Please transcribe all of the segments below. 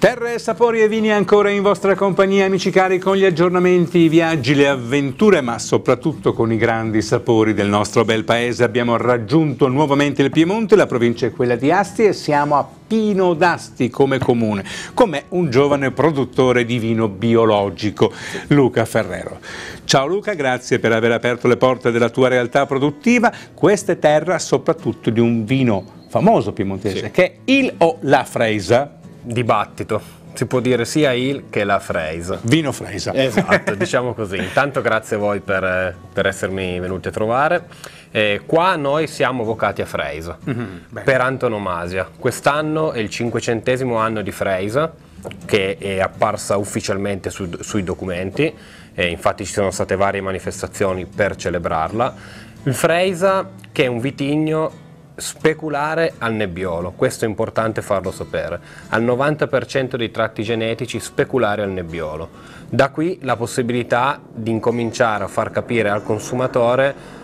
Terre, sapori e vini ancora in vostra compagnia, amici cari, con gli aggiornamenti, i viaggi, le avventure, ma soprattutto con i grandi sapori del nostro bel paese. Abbiamo raggiunto nuovamente il Piemonte, la provincia è quella di Asti e siamo a Pino d'Asti come comune, come un giovane produttore di vino biologico, Luca Ferrero. Ciao Luca, grazie per aver aperto le porte della tua realtà produttiva. Questa è terra soprattutto di un vino famoso piemontese, sì. che è il o la Fresa, dibattito. Si può dire sia il che la Freisa. Vino Freisa. Esatto, diciamo così. Intanto grazie a voi per, per essermi venuti a trovare. Eh, qua noi siamo vocati a Freisa, mm-hmm, per antonomasia. Quest'anno è il cinquecentesimo anno di Freisa, che è apparsa ufficialmente su, sui documenti. Eh, infatti ci sono state varie manifestazioni per celebrarla. Il Freisa, che è un vitigno speculare al nebbiolo, questo è importante farlo sapere. Al 90% dei tratti genetici speculare al nebbiolo. Da qui la possibilità di incominciare a far capire al consumatore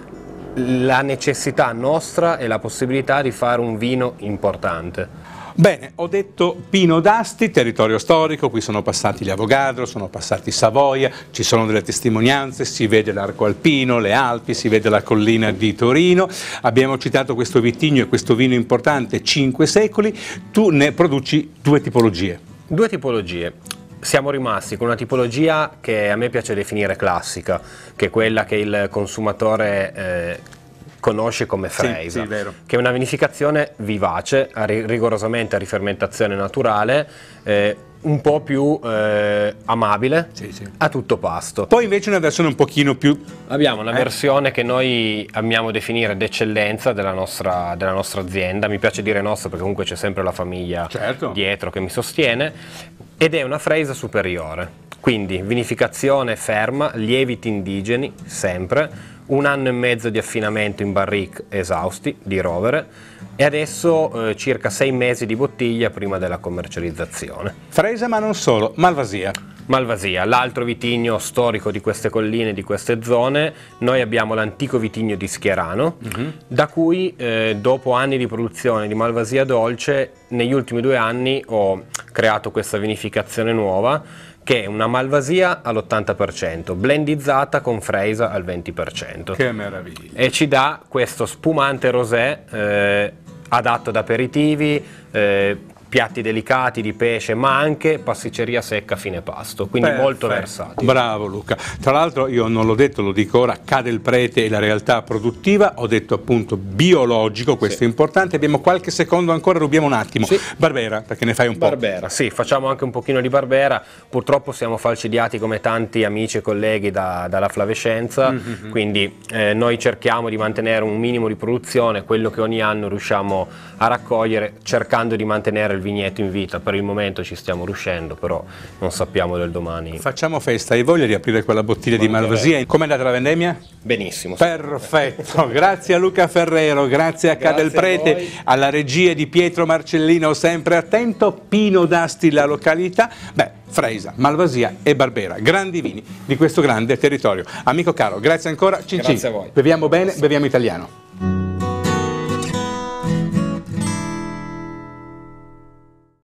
la necessità nostra e la possibilità di fare un vino importante. Bene, ho detto Pino d'Asti, territorio storico, qui sono passati gli Avogadro, sono passati Savoia, ci sono delle testimonianze, si vede l'arco alpino, le Alpi, si vede la collina di Torino, abbiamo citato questo vitigno e questo vino importante, 5 secoli, tu ne produci due tipologie. Due tipologie, siamo rimasti con una tipologia che a me piace definire classica, che è quella che il consumatore eh, conosce come Freisa, sì, sì, che è una vinificazione vivace, rigorosamente a rifermentazione naturale, eh, un po' più eh, amabile sì, sì. a tutto pasto. Poi invece una versione un pochino più... Abbiamo una eh? versione che noi amiamo definire d'eccellenza della nostra, della nostra azienda, mi piace dire nostra perché comunque c'è sempre la famiglia certo. dietro che mi sostiene, ed è una fresa superiore. Quindi vinificazione ferma, lieviti indigeni, sempre, un anno e mezzo di affinamento in barrique esausti di rovere e adesso eh, circa sei mesi di bottiglia prima della commercializzazione. Frese ma non solo, Malvasia. Malvasia, l'altro vitigno storico di queste colline, di queste zone, noi abbiamo l'antico vitigno di Schierano, uh mhm. -huh. da cui eh, dopo anni di produzione di Malvasia dolce, negli ultimi due anni ho creato questa vinificazione nuova, che è una Malvasia all'80%, blendizzata con Freisa al 20%. Che meraviglia! E ci dà questo spumante rosé eh, adatto ad aperitivi, eh, piatti delicati di pesce, ma anche pasticceria secca a fine pasto, quindi Perfetto. molto versatile. Bravo Luca. Tra l'altro io non l'ho detto, lo dico ora, cade il prete e la realtà produttiva, ho detto appunto biologico, questo sì. è importante, abbiamo qualche secondo ancora, rubiamo un attimo. Sì. Barbera, perché ne fai un po'. Barbera, sì, facciamo anche un pochino di Barbera, purtroppo siamo falcidiati come tanti amici e colleghi da, dalla flavescenza, mm -hmm. quindi eh, noi cerchiamo di mantenere un minimo di produzione, quello che ogni anno riusciamo a raccogliere cercando di mantenere il vigneto in vita, per il momento ci stiamo riuscendo, però non sappiamo del domani. Facciamo festa, hai voglia di aprire quella bottiglia Buon di malvasia? Com'è andata la vendemmia? Benissimo. Perfetto, grazie a Luca Ferrero, grazie a Cadel Prete, alla regia di Pietro Marcellino, sempre attento, Pino Dasti la località, beh, Freisa, Malvasia e Barbera, grandi vini di questo grande territorio. Amico caro, grazie ancora, cin, cin. Grazie a voi. Beviamo bene, beviamo italiano.